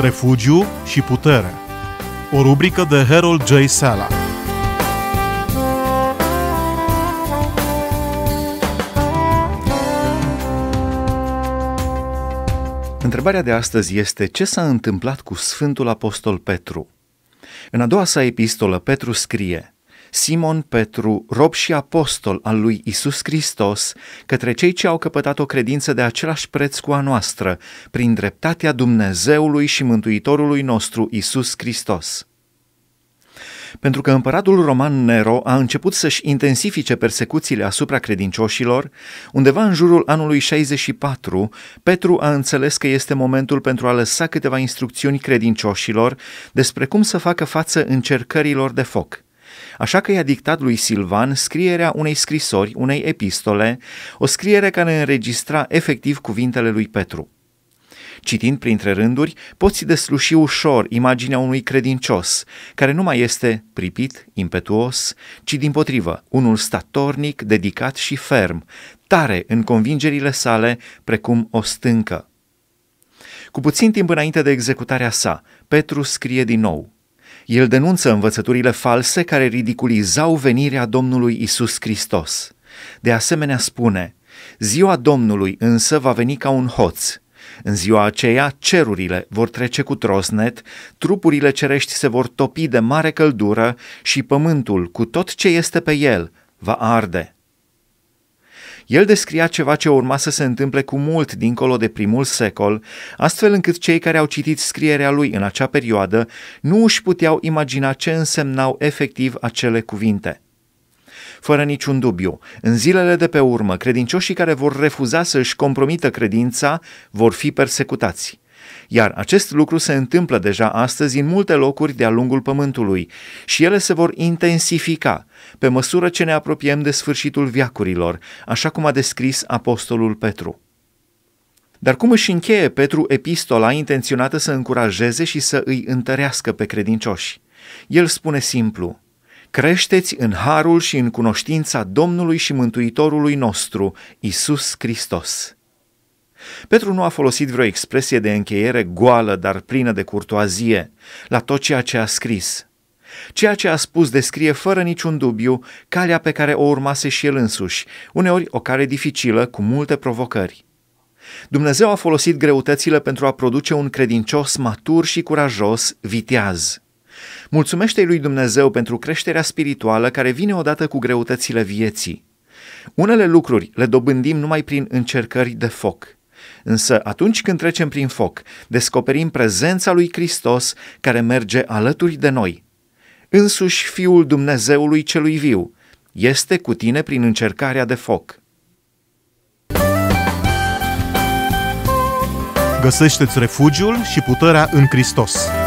Refugiu și putere. O rubrică de Harold J. Sala. Întrebarea de astăzi este ce s-a întâmplat cu Sfântul Apostol Petru? În a doua sa epistolă, Petru scrie – Simon Petru, rob și apostol al lui Isus Hristos, către cei ce au căpătat o credință de același preț cu a noastră, prin dreptatea Dumnezeului și Mântuitorului nostru Isus Hristos pentru că împăratul roman Nero a început să-și intensifice persecuțiile asupra credincioșilor, undeva în jurul anului 64, Petru a înțeles că este momentul pentru a lăsa câteva instrucțiuni credincioșilor despre cum să facă față încercărilor de foc. Așa că i-a dictat lui Silvan scrierea unei scrisori, unei epistole, o scriere care înregistra efectiv cuvintele lui Petru. Citind printre rânduri, poți desluși ușor imaginea unui credincios, care nu mai este pripit, impetuos, ci din potrivă, unul statornic, dedicat și ferm, tare în convingerile sale, precum o stâncă. Cu puțin timp înainte de executarea sa, Petru scrie din nou – el denunță învățăturile false care ridiculizau venirea Domnului Isus Hristos. De asemenea spune, ziua Domnului însă va veni ca un hoț. În ziua aceea cerurile vor trece cu trosnet, trupurile cerești se vor topi de mare căldură și pământul, cu tot ce este pe el, va arde. El descria ceva ce urma să se întâmple cu mult dincolo de primul secol, astfel încât cei care au citit scrierea lui în acea perioadă nu își puteau imagina ce însemnau efectiv acele cuvinte. Fără niciun dubiu, în zilele de pe urmă, credincioșii care vor refuza să își compromită credința vor fi persecutați. Iar acest lucru se întâmplă deja astăzi în multe locuri de-a lungul Pământului și ele se vor intensifica pe măsură ce ne apropiem de sfârșitul viacurilor, așa cum a descris Apostolul Petru. Dar cum își încheie Petru epistola intenționată să încurajeze și să îi întărească pe credincioși? El spune simplu, creșteți în harul și în cunoștința Domnului și Mântuitorului nostru, Isus Hristos. Petru nu a folosit vreo expresie de încheiere goală, dar plină de curtoazie, la tot ceea ce a scris. Ceea ce a spus descrie fără niciun dubiu calea pe care o urmase și el însuși, uneori o cale dificilă, cu multe provocări. Dumnezeu a folosit greutățile pentru a produce un credincios matur și curajos, viteaz. Mulțumește-i lui Dumnezeu pentru creșterea spirituală care vine odată cu greutățile vieții. Unele lucruri le dobândim numai prin încercări de foc – Însă atunci când trecem prin foc, descoperim prezența lui Hristos care merge alături de noi. Însuși Fiul Dumnezeului celui viu este cu tine prin încercarea de foc. Găsește-ți refugiul și puterea în Hristos.